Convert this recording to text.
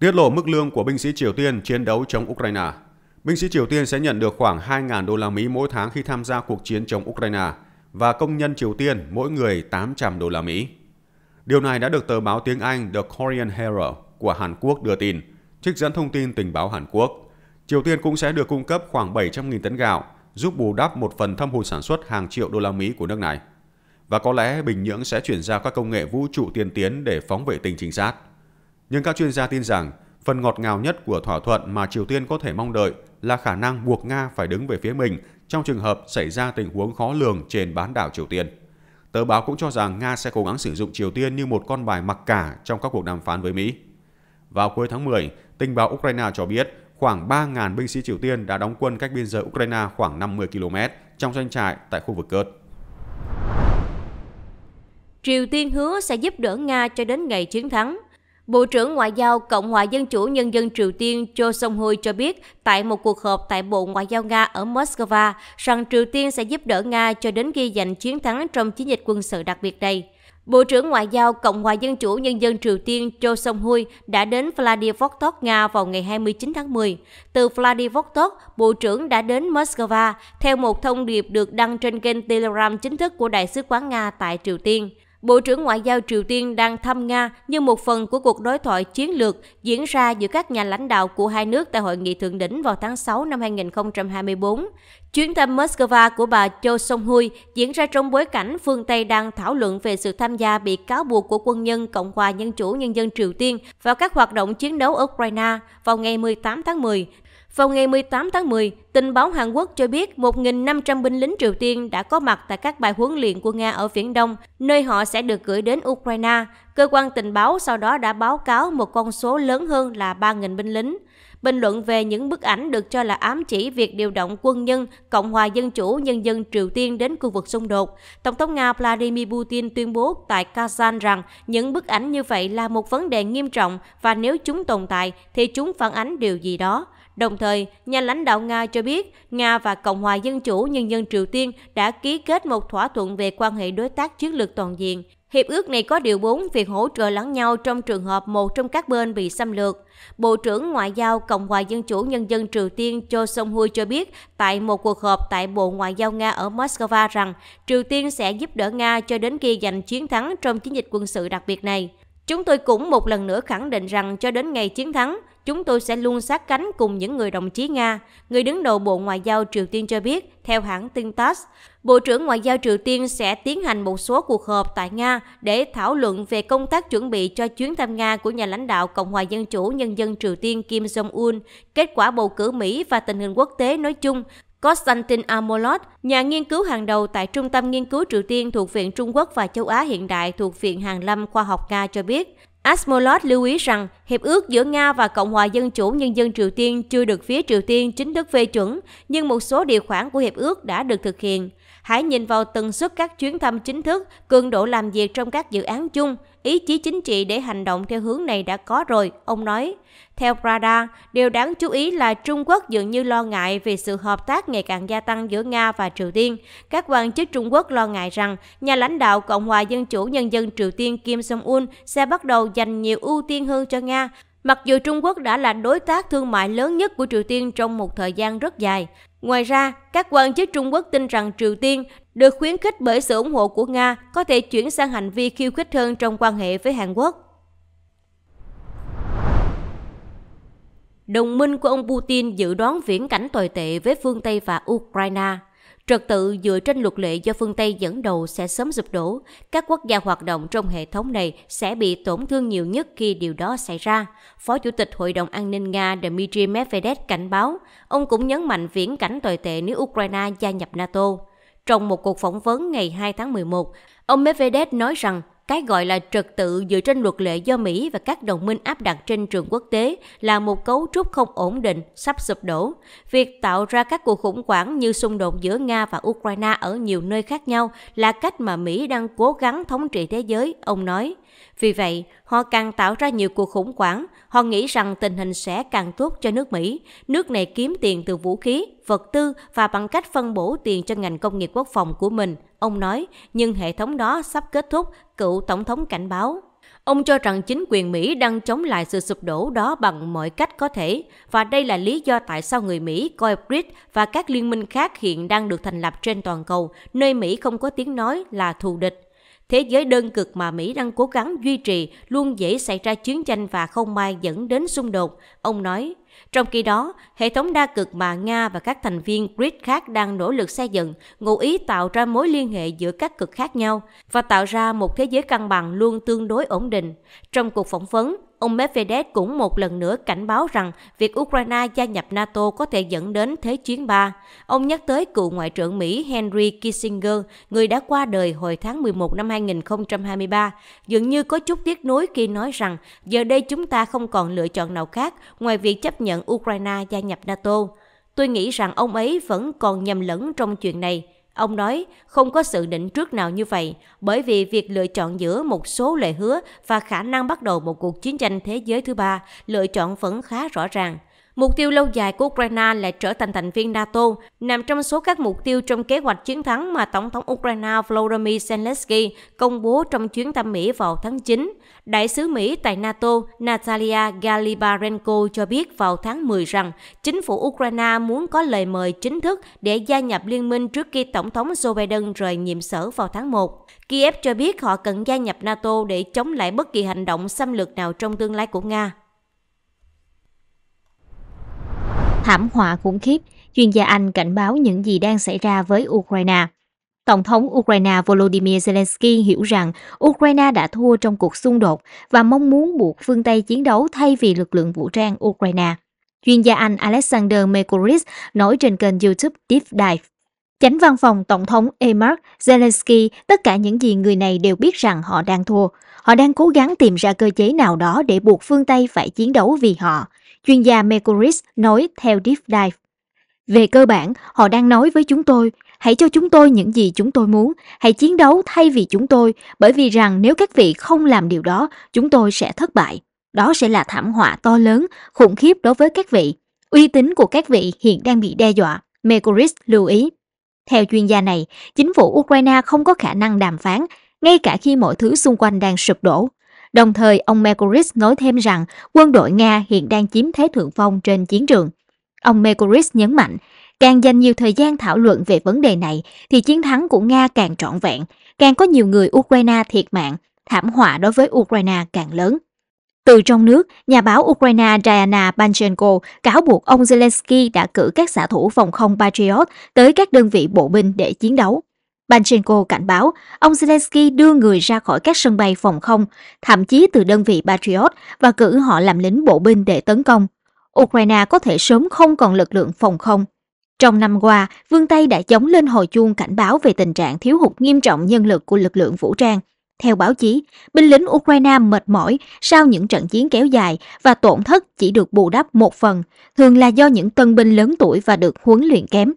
Tiết lộ mức lương của binh sĩ Triều Tiên chiến đấu chống Ukraine. Binh sĩ Triều Tiên sẽ nhận được khoảng 2.000 đô la Mỹ mỗi tháng khi tham gia cuộc chiến chống Ukraine và công nhân Triều Tiên mỗi người 800 đô la Mỹ. Điều này đã được tờ báo tiếng Anh The Korean Herald của Hàn Quốc đưa tin, trích dẫn thông tin tình báo Hàn Quốc. Triều Tiên cũng sẽ được cung cấp khoảng 700.000 tấn gạo, giúp bù đắp một phần thâm hụt sản xuất hàng triệu đô la Mỹ của nước này. Và có lẽ Bình Nhưỡng sẽ chuyển giao các công nghệ vũ trụ tiên tiến để phóng vệ tinh trinh sát. Nhưng các chuyên gia tin rằng phần ngọt ngào nhất của thỏa thuận mà Triều Tiên có thể mong đợi là khả năng buộc Nga phải đứng về phía mình trong trường hợp xảy ra tình huống khó lường trên bán đảo Triều Tiên. Tờ báo cũng cho rằng Nga sẽ cố gắng sử dụng Triều Tiên như một con bài mặc cả trong các cuộc đàm phán với Mỹ. Vào cuối tháng 10, tình báo Ukraine cho biết khoảng 3.000 binh sĩ Triều Tiên đã đóng quân cách biên giới Ukraine khoảng 50 km trong doanh trại tại khu vực Kurd. Triều Tiên hứa sẽ giúp đỡ Nga cho đến ngày chiến thắng. Bộ trưởng Ngoại giao Cộng hòa Dân chủ Nhân dân Triều Tiên Cho Song-hui cho biết tại một cuộc họp tại Bộ Ngoại giao Nga ở Moscow rằng Triều Tiên sẽ giúp đỡ Nga cho đến khi giành chiến thắng trong chiến dịch quân sự đặc biệt này. Bộ trưởng Ngoại giao Cộng hòa Dân chủ Nhân dân Triều Tiên Cho Song-hui đã đến Vladivostok, Nga vào ngày 29 tháng 10. Từ Vladivostok, Bộ trưởng đã đến Moscow theo một thông điệp được đăng trên kênh Telegram chính thức của Đại sứ quán Nga tại Triều Tiên. Bộ trưởng Ngoại giao Triều Tiên đang thăm Nga như một phần của cuộc đối thoại chiến lược diễn ra giữa các nhà lãnh đạo của hai nước tại hội nghị thượng đỉnh vào tháng 6 năm 2024. Chuyến thăm Moscow của bà Cho Song-hui diễn ra trong bối cảnh phương Tây đang thảo luận về sự tham gia bị cáo buộc của quân nhân Cộng hòa Nhân chủ Nhân dân Triều Tiên vào các hoạt động chiến đấu ở Ukraine vào ngày 18 tháng 10, vào ngày 18 tháng 10, tình báo Hàn Quốc cho biết 1.500 binh lính Triều Tiên đã có mặt tại các bài huấn luyện của Nga ở Viễn Đông, nơi họ sẽ được gửi đến Ukraine. Cơ quan tình báo sau đó đã báo cáo một con số lớn hơn là 3.000 binh lính. Bình luận về những bức ảnh được cho là ám chỉ việc điều động quân nhân Cộng hòa Dân chủ Nhân dân Triều Tiên đến khu vực xung đột, Tổng thống Nga Vladimir Putin tuyên bố tại Kazan rằng những bức ảnh như vậy là một vấn đề nghiêm trọng và nếu chúng tồn tại thì chúng phản ánh điều gì đó. Đồng thời, nhà lãnh đạo Nga cho biết Nga và Cộng hòa Dân chủ Nhân dân Triều Tiên đã ký kết một thỏa thuận về quan hệ đối tác chiến lược toàn diện. Hiệp ước này có điều 4 việc hỗ trợ lẫn nhau trong trường hợp một trong các bên bị xâm lược. Bộ trưởng Ngoại giao Cộng hòa Dân chủ Nhân dân Triều Tiên Cho Song Hui cho biết tại một cuộc họp tại Bộ Ngoại giao Nga ở Moscow rằng Triều Tiên sẽ giúp đỡ Nga cho đến khi giành chiến thắng trong chiến dịch quân sự đặc biệt này. Chúng tôi cũng một lần nữa khẳng định rằng cho đến ngày chiến thắng, Chúng tôi sẽ luôn sát cánh cùng những người đồng chí Nga, người đứng đầu Bộ Ngoại giao Triều Tiên cho biết, theo hãng tin TASS. Bộ trưởng Ngoại giao Triều Tiên sẽ tiến hành một số cuộc họp tại Nga để thảo luận về công tác chuẩn bị cho chuyến thăm Nga của nhà lãnh đạo Cộng hòa Dân chủ Nhân dân Triều Tiên Kim Jong-un, kết quả bầu cử Mỹ và tình hình quốc tế nói chung, Konstantin Amolot, nhà nghiên cứu hàng đầu tại Trung tâm Nghiên cứu Triều Tiên thuộc Viện Trung Quốc và Châu Á hiện đại thuộc Viện Hàn lâm Khoa học Nga cho biết, Asmolot lưu ý rằng hiệp ước giữa Nga và Cộng hòa Dân chủ Nhân dân Triều Tiên chưa được phía Triều Tiên chính thức phê chuẩn, nhưng một số điều khoản của hiệp ước đã được thực hiện. Hãy nhìn vào tần suất các chuyến thăm chính thức, cường độ làm việc trong các dự án chung, ý chí chính trị để hành động theo hướng này đã có rồi, ông nói. Theo Prada, điều đáng chú ý là Trung Quốc dường như lo ngại về sự hợp tác ngày càng gia tăng giữa Nga và Triều Tiên. Các quan chức Trung Quốc lo ngại rằng nhà lãnh đạo Cộng hòa Dân chủ Nhân dân Triều Tiên Kim Jong-un sẽ bắt đầu dành nhiều ưu tiên hơn cho Nga, mặc dù Trung Quốc đã là đối tác thương mại lớn nhất của Triều Tiên trong một thời gian rất dài. Ngoài ra, các quan chức Trung Quốc tin rằng Triều Tiên được khuyến khích bởi sự ủng hộ của Nga có thể chuyển sang hành vi khiêu khích hơn trong quan hệ với Hàn Quốc. Đồng minh của ông Putin dự đoán viễn cảnh tồi tệ với phương Tây và Ukraine – Trật tự dựa trên luật lệ do phương Tây dẫn đầu sẽ sớm sụp đổ. Các quốc gia hoạt động trong hệ thống này sẽ bị tổn thương nhiều nhất khi điều đó xảy ra. Phó Chủ tịch Hội đồng An ninh Nga Dmitry Medvedev cảnh báo. Ông cũng nhấn mạnh viễn cảnh tồi tệ nếu Ukraine gia nhập NATO. Trong một cuộc phỏng vấn ngày 2 tháng 11, ông Medvedev nói rằng cái gọi là trật tự dựa trên luật lệ do Mỹ và các đồng minh áp đặt trên trường quốc tế là một cấu trúc không ổn định, sắp sụp đổ. Việc tạo ra các cuộc khủng hoảng như xung đột giữa Nga và Ukraine ở nhiều nơi khác nhau là cách mà Mỹ đang cố gắng thống trị thế giới, ông nói. Vì vậy, họ càng tạo ra nhiều cuộc khủng hoảng, họ nghĩ rằng tình hình sẽ càng tốt cho nước Mỹ. Nước này kiếm tiền từ vũ khí, vật tư và bằng cách phân bổ tiền cho ngành công nghiệp quốc phòng của mình. Ông nói, nhưng hệ thống đó sắp kết thúc, cựu tổng thống cảnh báo. Ông cho rằng chính quyền Mỹ đang chống lại sự sụp đổ đó bằng mọi cách có thể, và đây là lý do tại sao người Mỹ coi BRICS và các liên minh khác hiện đang được thành lập trên toàn cầu, nơi Mỹ không có tiếng nói là thù địch. Thế giới đơn cực mà Mỹ đang cố gắng duy trì luôn dễ xảy ra chiến tranh và không may dẫn đến xung đột, ông nói. Trong khi đó, hệ thống đa cực mà Nga và các thành viên grid khác đang nỗ lực xây dựng, ngụ ý tạo ra mối liên hệ giữa các cực khác nhau và tạo ra một thế giới cân bằng luôn tương đối ổn định. Trong cuộc phỏng vấn, ông Medvedev cũng một lần nữa cảnh báo rằng việc Ukraine gia nhập NATO có thể dẫn đến Thế chiến 3. Ông nhắc tới cựu Ngoại trưởng Mỹ Henry Kissinger, người đã qua đời hồi tháng 11 năm 2023, dường như có chút tiếc nuối khi nói rằng giờ đây chúng ta không còn lựa chọn nào khác ngoài việc chấp nhận nhận Ukraine gia nhập NATO. Tôi nghĩ rằng ông ấy vẫn còn nhầm lẫn trong chuyện này. Ông nói không có sự định trước nào như vậy bởi vì việc lựa chọn giữa một số lời hứa và khả năng bắt đầu một cuộc chiến tranh thế giới thứ ba lựa chọn vẫn khá rõ ràng. Mục tiêu lâu dài của Ukraine là trở thành thành viên NATO, nằm trong số các mục tiêu trong kế hoạch chiến thắng mà Tổng thống Ukraine Volodymyr Zelensky công bố trong chuyến thăm Mỹ vào tháng 9. Đại sứ Mỹ tại NATO Natalia Galibarenko cho biết vào tháng 10 rằng chính phủ Ukraine muốn có lời mời chính thức để gia nhập liên minh trước khi Tổng thống Joe Biden rời nhiệm sở vào tháng 1. Kiev cho biết họ cần gia nhập NATO để chống lại bất kỳ hành động xâm lược nào trong tương lai của Nga. Thảm họa khủng khiếp, chuyên gia Anh cảnh báo những gì đang xảy ra với Ukraine. Tổng thống Ukraine Volodymyr Zelensky hiểu rằng Ukraine đã thua trong cuộc xung đột và mong muốn buộc phương Tây chiến đấu thay vì lực lượng vũ trang Ukraine. Chuyên gia Anh Alexander Mekoris nói trên kênh YouTube Deep Dive. Chánh văn phòng Tổng thống Emark Zelensky, tất cả những gì người này đều biết rằng họ đang thua. Họ đang cố gắng tìm ra cơ chế nào đó để buộc phương Tây phải chiến đấu vì họ. Chuyên gia Mercuris nói theo Deep Dive. Về cơ bản, họ đang nói với chúng tôi, hãy cho chúng tôi những gì chúng tôi muốn, hãy chiến đấu thay vì chúng tôi, bởi vì rằng nếu các vị không làm điều đó, chúng tôi sẽ thất bại. Đó sẽ là thảm họa to lớn, khủng khiếp đối với các vị. Uy tín của các vị hiện đang bị đe dọa, Mercuris lưu ý. Theo chuyên gia này, chính phủ Ukraine không có khả năng đàm phán, ngay cả khi mọi thứ xung quanh đang sụp đổ. Đồng thời, ông Merkuris nói thêm rằng quân đội Nga hiện đang chiếm thế thượng phong trên chiến trường. Ông Merkuris nhấn mạnh, càng dành nhiều thời gian thảo luận về vấn đề này thì chiến thắng của Nga càng trọn vẹn, càng có nhiều người Ukraine thiệt mạng, thảm họa đối với Ukraine càng lớn. Từ trong nước, nhà báo Ukraine Diana Panchenko cáo buộc ông Zelensky đã cử các xạ thủ phòng không Patriot tới các đơn vị bộ binh để chiến đấu. Banchenko cảnh báo ông Zelensky đưa người ra khỏi các sân bay phòng không, thậm chí từ đơn vị Patriot và cử họ làm lính bộ binh để tấn công. Ukraine có thể sớm không còn lực lượng phòng không. Trong năm qua, Vương Tây đã chống lên hồi chuông cảnh báo về tình trạng thiếu hụt nghiêm trọng nhân lực của lực lượng vũ trang. Theo báo chí, binh lính Ukraine mệt mỏi sau những trận chiến kéo dài và tổn thất chỉ được bù đắp một phần, thường là do những tân binh lớn tuổi và được huấn luyện kém.